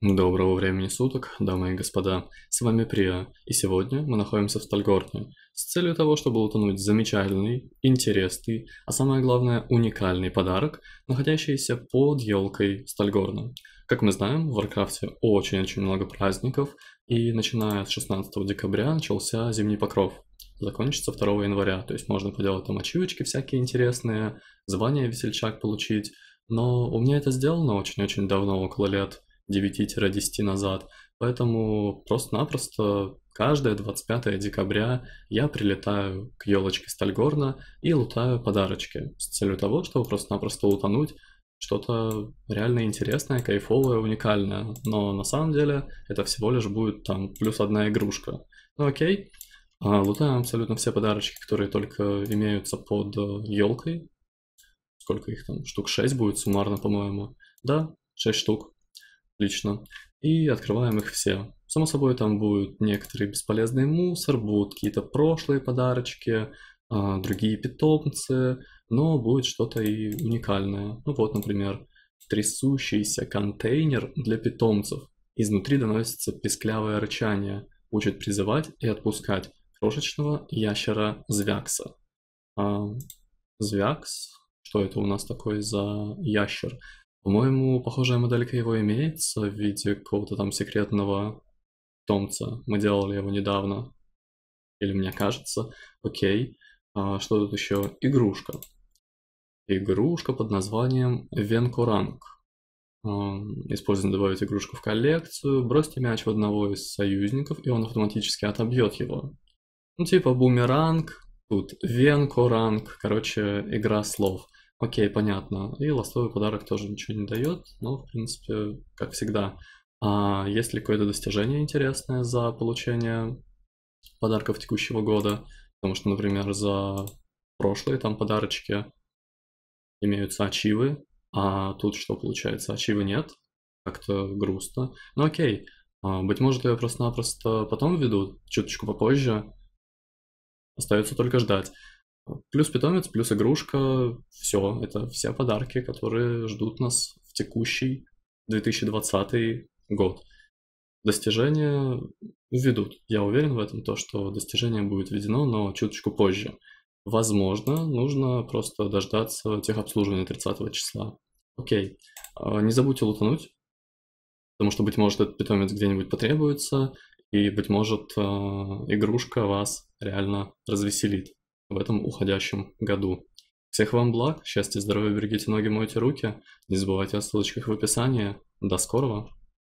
Доброго времени суток, дамы и господа, с вами Прия, и сегодня мы находимся в Стальгорте с целью того, чтобы утонуть замечательный, интересный, а самое главное уникальный подарок, находящийся под елкой Стальгорна. Как мы знаем, в Варкрафте очень-очень много праздников, и начиная с 16 декабря начался Зимний Покров. Закончится 2 января, то есть можно поделать там ачивочки всякие интересные, звание весельчак получить, но у меня это сделано очень-очень давно, около лет 9-10 назад. Поэтому просто-напросто каждое 25 декабря я прилетаю к елочке Стальгорна и лутаю подарочки с целью того, чтобы просто-напросто утонуть что-то реально интересное, кайфовое, уникальное. Но на самом деле это всего лишь будет там плюс одна игрушка. Ну окей, а, лутаем абсолютно все подарочки, которые только имеются под э, елкой. Сколько их там? Штук 6 будет суммарно, по-моему. Да, 6 штук лично И открываем их все. Само собой, там будут некоторые бесполезный мусор, будут какие-то прошлые подарочки, а, другие питомцы, но будет что-то и уникальное. Ну вот, например, трясущийся контейнер для питомцев. Изнутри доносится песклявое рычание, учит призывать и отпускать крошечного ящера Звякса. А, Звякс, что это у нас такой за ящер? По-моему, похожая моделька его имеется в виде какого-то там секретного томца. Мы делали его недавно. Или мне кажется. Окей. А, что тут еще? Игрушка. Игрушка под названием Венкуранг. А, Используем добавить игрушку в коллекцию, бросьте мяч в одного из союзников, и он автоматически отобьет его. Ну, типа бумеранг, тут венкоранг, короче, игра слов – Окей, понятно. И ластовый подарок тоже ничего не дает, но, в принципе, как всегда. А есть ли какое-то достижение интересное за получение подарков текущего года? Потому что, например, за прошлые там подарочки имеются ачивы, а тут что получается? Ачивы нет, как-то грустно. Ну окей, а, быть может, я просто-напросто потом введу чуточку попозже. Остается только ждать. Плюс питомец, плюс игрушка, все, это все подарки, которые ждут нас в текущий 2020 год. Достижения введут, я уверен в этом, то, что достижение будет введено, но чуточку позже. Возможно, нужно просто дождаться тех техобслуживания 30 числа. Окей, а, не забудьте лутануть, потому что, быть может, этот питомец где-нибудь потребуется, и, быть может, а, игрушка вас реально развеселит в этом уходящем году. Всех вам благ, счастья, здоровья, берегите ноги, мойте руки. Не забывайте о ссылочках в описании. До скорого!